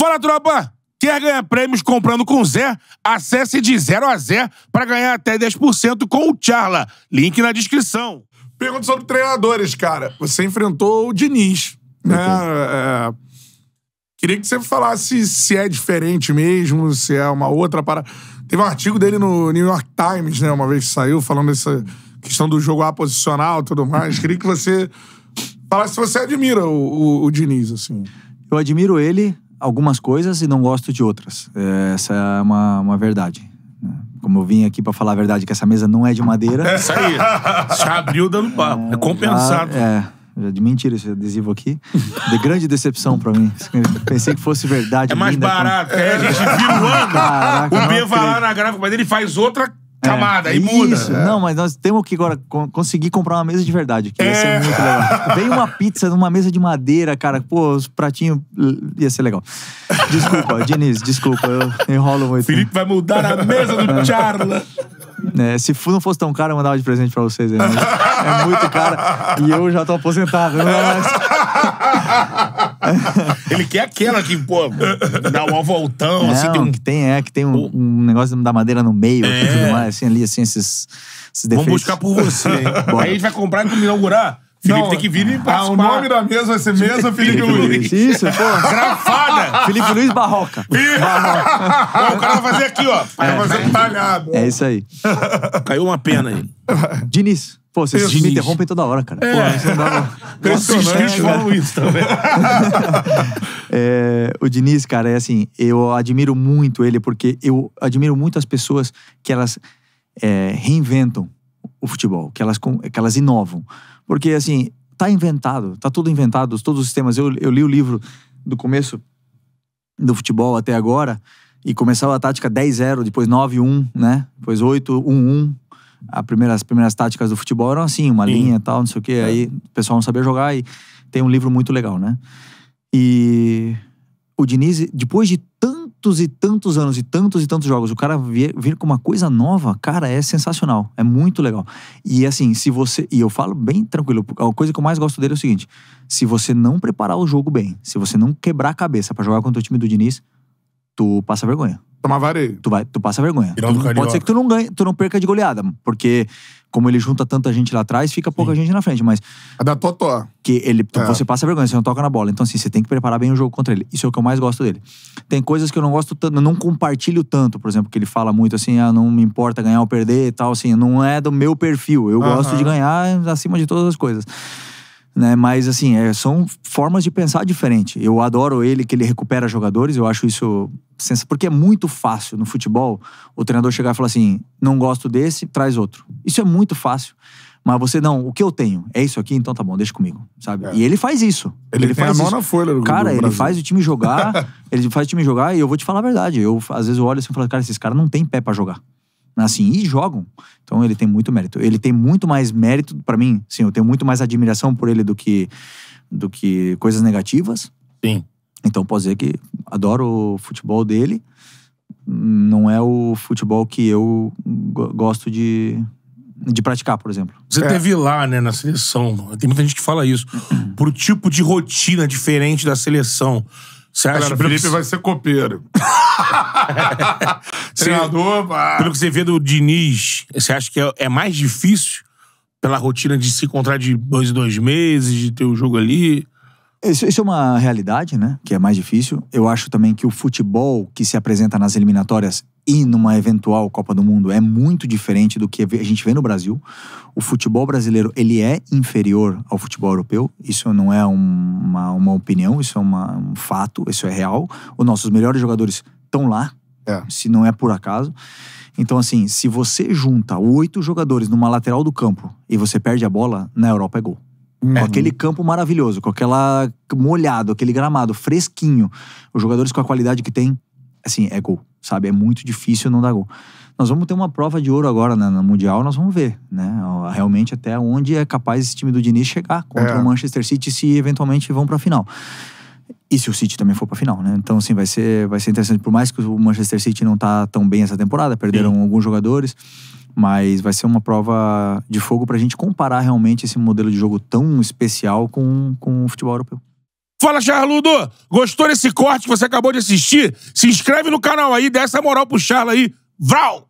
Fala, tropa! Quer ganhar prêmios comprando com Zé? Acesse de 0 a Zé para ganhar até 10% com o Charla. Link na descrição. Pergunta sobre treinadores, cara. Você enfrentou o Diniz, né? É, queria que você falasse se é diferente mesmo, se é uma outra para. Teve um artigo dele no New York Times, né? Uma vez que saiu, falando dessa questão do jogo aposicional e tudo mais. Queria que você falasse se você admira o, o, o Diniz, assim. Eu admiro ele, algumas coisas e não gosto de outras. É, essa é uma, uma verdade. Né? Como eu vim aqui para falar a verdade, que essa mesa não é de madeira. É isso aí. Já abriu dando papo. É, é compensado. Já, é. Já de mentira esse adesivo aqui. De grande decepção pra mim. Pensei que fosse verdade. É mais barato. Como... É, a gente vira o ano. Caraca, o B vai lá na gráfica, mas ele faz outra é. camada, é, aí muda. Isso, é. não, mas nós temos que agora conseguir comprar uma mesa de verdade, que é. ia ser é. muito legal. Vem uma pizza numa mesa de madeira, cara, pô, os pratinhos, ia ser legal. Desculpa, Diniz, desculpa, eu enrolo muito. Felipe vai mudar a mesa do Charla. É, se não fosse tão caro, eu mandava de presente pra vocês. Aí, mas é muito caro. E eu já tô aposentado. Né? Mas... Ele quer aquela que, pô, dá um voltão, assim. Tem um... que tem, é, que tem um, um negócio da madeira no meio é. tudo mais, assim, ali, assim, esses, esses defeitos. Vamos buscar por você. Aí a gente vai comprar e inaugurar. Felipe não, tem que vir e passar. Ah, o nome da mesa vai ser Mesa Felipe, Felipe Luiz. Luiz. Isso, pô. Grafada. Felipe Luiz Barroca. Barroca. o cara vai fazer aqui, ó. Vai é. fazer um é. talhado. É isso aí. Caiu uma pena aí. Diniz. Pô, vocês me interrompem toda hora, cara. É. Pô, isso dá... Impressionante. isso também. é, o Diniz, cara, é assim, eu admiro muito ele, porque eu admiro muito as pessoas que elas é, reinventam o futebol, que elas, que elas inovam. Porque, assim, tá inventado, tá tudo inventado, todos os sistemas. Eu, eu li o livro do começo do futebol até agora e começava a tática 10-0, depois 9-1, né? Depois 8-1-1. A primeira, as primeiras táticas do futebol eram assim, uma Sim. linha e tal, não sei o quê. É. Aí o pessoal não sabia jogar e tem um livro muito legal, né? E o Diniz, depois de tanto tantos e tantos anos e tantos e tantos jogos, o cara vir, com uma coisa nova, cara, é sensacional. É muito legal. E assim, se você. E eu falo bem tranquilo, a coisa que eu mais gosto dele é o seguinte: se você não preparar o jogo bem, se você não quebrar a cabeça para jogar contra o time do Diniz, tu passa vergonha tomar vareio. Tu, vai, tu passa vergonha. Tu, pode ser que tu não ganhe, tu não perca de goleada, porque como ele junta tanta gente lá atrás, fica pouca Sim. gente na frente, mas... A da Totó. Que ele, tu, é. você passa vergonha, você não toca na bola. Então, assim, você tem que preparar bem o jogo contra ele. Isso é o que eu mais gosto dele. Tem coisas que eu não gosto tanto, não compartilho tanto, por exemplo, que ele fala muito assim, ah, não me importa ganhar ou perder e tal, assim, não é do meu perfil. Eu gosto de ganhar acima de todas as coisas. Né? Mas assim, é, são formas de pensar diferente. Eu adoro ele, que ele recupera jogadores, eu acho isso porque é muito fácil no futebol o treinador chegar e falar assim: não gosto desse, traz outro. Isso é muito fácil. Mas você, não, o que eu tenho? É isso aqui? Então tá bom, deixa comigo, sabe? É. E ele faz isso. Ele, ele faz a mão isso. na folha do Cara, do ele faz o time jogar, ele faz o time jogar e eu vou te falar a verdade. Eu, às vezes, eu olho assim e falo, cara, esses caras não têm pé para jogar. Assim, e jogam. Então ele tem muito mérito. Ele tem muito mais mérito para mim. Sim, eu tenho muito mais admiração por ele do que, do que coisas negativas. Sim. Então posso dizer que adoro o futebol dele. Não é o futebol que eu gosto de, de praticar, por exemplo. Você é. teve lá, né, na seleção. Tem muita gente que fala isso. Por tipo de rotina diferente da seleção. Você acha Cara, o Felipe que... vai ser copeiro. Treinador, pá. Pelo que você vê do Diniz, você acha que é, é, mais difícil pela rotina de se encontrar de dois em dois meses, de ter o jogo ali? Isso, isso, é uma realidade, né? Que é mais difícil. Eu acho também que o futebol que se apresenta nas eliminatórias e numa eventual Copa do Mundo é muito diferente do que a gente vê no Brasil. O futebol brasileiro, ele é inferior ao futebol europeu. Isso não é uma, uma opinião, isso é uma, um fato, isso é real. Os nossos melhores jogadores estão lá, é. se não é por acaso. Então, assim, se você junta oito jogadores numa lateral do campo e você perde a bola, na Europa é gol. Uhum. aquele campo maravilhoso, com aquela molhado, aquele gramado fresquinho. Os jogadores com a qualidade que tem, assim, é gol, sabe? É muito difícil não dar gol. Nós vamos ter uma prova de ouro agora né, no Mundial, nós vamos ver, né? Realmente até onde é capaz esse time do Diniz chegar contra é. o Manchester City se eventualmente vão para a final. E se o City também for para a final, né? Então, assim, vai ser, vai ser interessante. Por mais que o Manchester City não tá tão bem essa temporada, perderam Sim. alguns jogadores. Mas vai ser uma prova de fogo para a gente comparar realmente esse modelo de jogo tão especial com, com o futebol europeu. Fala, Charludo! Gostou desse corte que você acabou de assistir? Se inscreve no canal aí, dessa essa moral pro Charla aí. Vral!